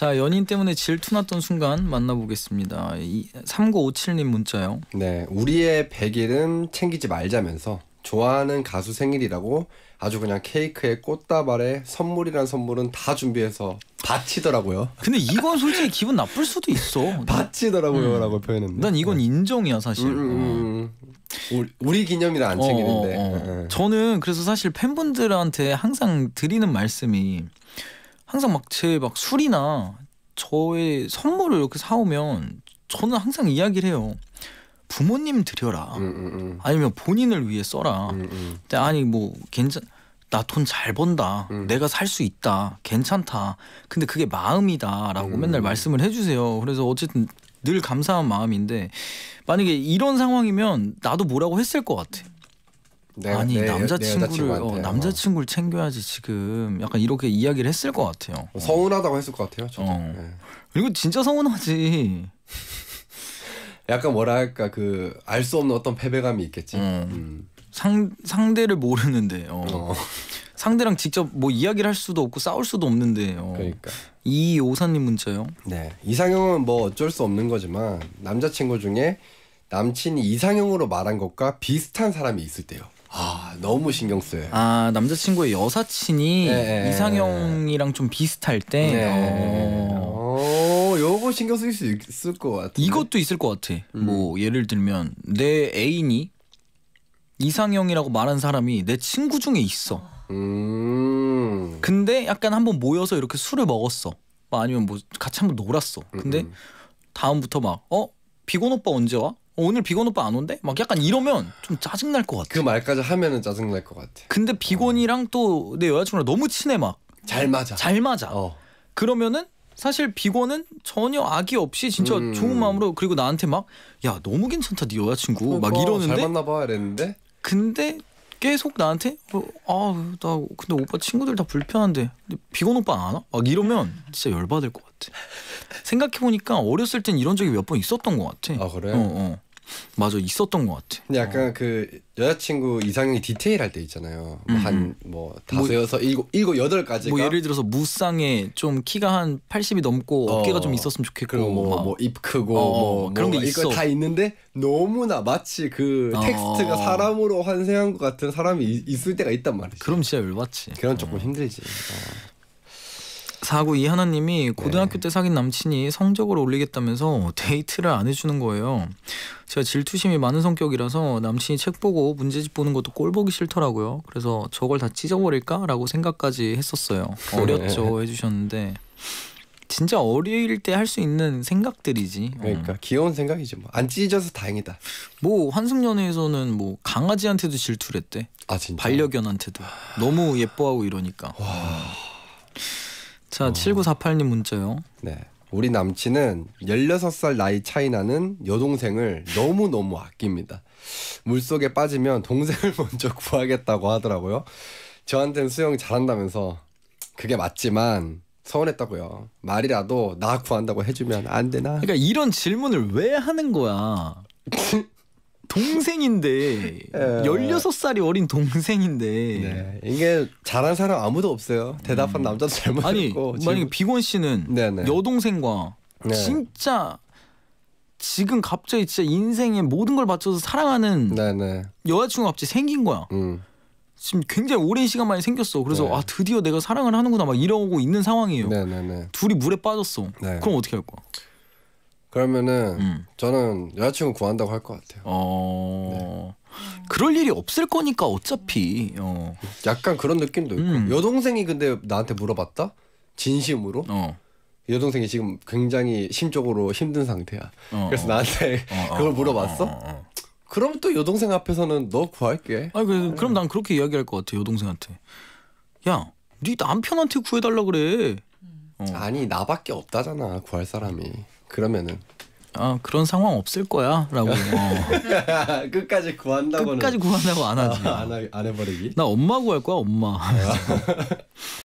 자 연인 때문에 질투났던 순간 만나보겠습니다. 3957님 문자요. 네, 우리의 100일은 챙기지 말자면서 좋아하는 가수 생일이라고 아주 그냥 케이크에 꽃다발에 선물이란 선물은 다 준비해서 바치더라고요. 근데 이건 솔직히 기분 나쁠 수도 있어. 바치더라고요라고 음. 표현했는데. 난 이건 네. 인정이야 사실. 음, 음, 음, 어. 음. 우 우리 기념일은 안 어, 어, 챙기는데. 어, 어, 어. 저는 그래서 사실 팬분들한테 항상 드리는 말씀이 항상 막 제막 막 술이나 저의 선물을 이렇게 사오면 저는 항상 이야기를 해요. 부모님 드려라. 음, 음, 음. 아니면 본인을 위해 써라. 음, 음. 근데 아니 뭐 괜찮 나 돈 잘 번다. 내가 살 수 있다. 괜찮다. 근데 그게 마음이다라고 맨날 말씀을 해주세요. 그래서 어쨌든 늘 감사한 마음인데 만약에 이런 상황이면 나도 뭐라고 했을 것 같아. 내, 아니 내, 남자친구를 어, 남자친구를 챙겨야지 지금 약간 이렇게 이야기를 했을 것 같아요. 어, 서운하다고 했을 것 같아요. 진짜. 어. 네. 그리 진짜 서운하지. 약간 뭐랄까 그 알 수 없는 어떤 패배감이 있겠지. 어. 음. 상 상대를 모르는데 어. 상대랑 직접 뭐 이야기를 할 수도 없고 싸울 수도 없는데. 그러니까. 이 오사님 문자요. 네 이상형은 뭐 어쩔 수 없는 거지만 남자친구 중에 남친이 이상형으로 말한 것과 비슷한 사람이 있을 때요. 아 너무 신경 써요. 아 남자친구의 여사친이 네. 이상형이랑 좀 비슷할 때. 네. 오, 어. 어, 요거 신경 쓸수 있을 것 같아. 이것도 있을 것 같아. 음. 뭐 예를 들면 내 애인이 이상형이라고 말한 사람이 내 친구 중에 있어. 음. 근데 약간 한번 모여서 이렇게 술을 먹었어. 뭐 아니면 뭐 같이 한번 놀았어. 근데 음, 음. 다음부터 막 어? 비곤 오빠 언제 와? 어, 오늘 비건 오빠 안 온대? 막 약간 이러면 좀 짜증 날것 같아. 그 말까지 하면은 짜증 날것 같아. 근데 비건이랑 또 내 여자친구랑 너무 친해 막. 잘 맞아. 잘 맞아. 어. 그러면은 사실 비건은 전혀 악의 없이 진짜 음. 좋은 마음으로 그리고 나한테 막 야 너무 괜찮다 네 여자친구 그막 어, 뭐 이러는데 잘 만나 봐 이랬는데 근데 계속 나한테 어, 아나 근데 오빠 친구들 다 불편한데 비건 오빠 안 와? 막 이러면 진짜 열받을 것 같아. 같아. 생각해 보니까 어렸을 땐 이런 적이 몇 번 있었던 것 같아. 아 그래? 어, 어. 맞아 있었던 것 같아. 근데 약간 어. 그 여자친구 이상형이 디테일할 때 있잖아요. 한뭐 음, 음. 뭐 뭐 다섯 여섯 일곱 일곱 여덟 까지가 뭐 예를 들어서 무쌍에 좀 키가 한 80이 넘고 어. 깨가좀 있었으면 좋겠고 뭐입 뭐 크고 어, 어, 어, 뭐, 그런 게 있어. 다 있는데 너무나 마치 그 아. 텍스트가 사람으로 환생한 것 같은 사람이 있, 을 때가 있단 말이지. 그럼 진짜 열받지. 그런 조금 어. 힘들지. 사고 이 하나님이 고등학교 네. 때 사귄 남친이 성적을 올리겠다면서 데이트를 안 해주는 거예요. 제가 질투심이 많은 성격이라서 남친이 책 보고 문제집 보는 것도 꼴 보기 싫더라고요. 그래서 저걸 다 찢어버릴까라고 생각까지 했었어요. 네. 어렸죠 해주셨는데 진짜 어릴 때 할 수 있는 생각들이지. 어. 그러니까 어. 귀여운 생각이지 뭐. 안 찢어서 져 다행이다. 뭐 환승연애에서는 뭐 강아지한테도 질투를 했대. 아 진짜. 반려견한테도 너무 예뻐하고 이러니까. 와. 자, 어. 7948님 문자요. 네. 우리 남친은 16살 나이 차이 나는 여동생을 너무너무 아낍니다. 물속에 빠지면 동생을 먼저 구하겠다고 하더라고요. 저한텐 수영 잘한다면서 그게 맞지만 서운했다고요. 말이라도 나 구한다고 해주면 안 되나? 그러니까 이런 질문을 왜 하는 거야? 동생인데 16살이 예. 어린 동생인데 네. 이게 잘한 사람 아무도 없어요. 대답한 음. 남자도 잘못 아니, 있고 만약에 비건 씨는 네네. 네. 여동생과 네. 진짜 지금 갑자기 진짜 인생의 모든 걸 바쳐서 사랑하는 네네. 여자친구가 갑자기 생긴 거야. 음. 지금 굉장히 오랜 시간 만에 생겼어. 그래서 네. 아 드디어 내가 사랑을 하는구나 막 이러고 있는 상황이에요. 네네네. 네, 둘이 물에 빠졌어. 네. 그럼 어떻게 할 거야? 그러면은 음. 저는 여자친구 구한다고 할 것 같아요. 어. 네. 그럴 일이 없을 거니까 어차피. 어. 약간 그런 느낌도 있고 음. 여동생이 근데 나한테 물어봤다 진심으로. 어. 여동생이 지금 굉장히 심적으로 힘든 상태야. 어. 어. 그래서 나한테 어, 어, 그걸 물어봤어. 그럼 또 여동생 앞에서는 너 구할게. 아 그, 그럼 난 그렇게 이야기할 것 같아 여동생한테. 야, 네 남편한테 구해달라 그래. 아니 나밖에 없다잖아 구할 사람이. 그러면은 아 그런 상황 없을 거야라고 어. 뭐. 끝까지 구한다고 끝까지 구한다고 안 하지 아, 안, 안 해버리기 나 엄마 구할 거야 엄마 아.